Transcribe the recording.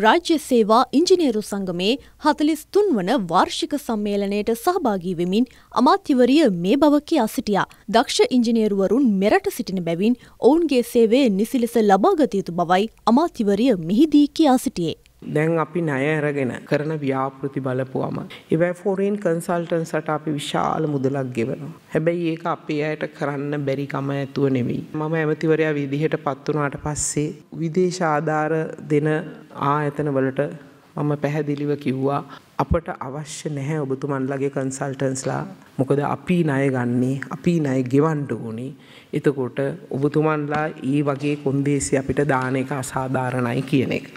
රාජ්‍ය සේවා ඉංජිනේරු සංගමේ හතලිස් තුන්වන වාර්ෂික සම්මේලනයට සහභාගී වෙමින් අමාත්‍යවරිය මේ බව කියා සිටියා. දක්ෂ ඉංජිනේරුවරුන් මෙරට සිටින බැවින් ඔවුන්ගේ සේවය නිසිලෙස ලබාගත යුතු බවයි අමාත්‍යවරිය මෙහිදී කියා සිටියේ. දැන් අපි ණය අරගෙන කරන ව්‍යාපෘති බලපුවම ඒවයි ෆොරේන් කන්සල්ටන්ට්ස්ට අපි විශාල මුදලක් ගෙවනවා. හැබැයි ඒක අපේ අයට කරන්න බැරි කම ඇතුව නෙවෙයි. මම ඇමතිවරයා විදිහට පත් වුණාට පස්සේ විදේශ ආධාර දෙන ආයතන වලට මම පැහැදිලිව කිව්වා අපට අවශ්‍ය නැහැ ඔබතුමන්ලගේ කන්සල්ටන්ස්ලා මොකද අපි ණය ගන්නේ අපි ණය ගෙවන්න ඕනේ එතකොට ඔබතුමන්ලා ඒ වගේ කොන්දේසි අපිට දාන එක අසාධාරණයි කියන එක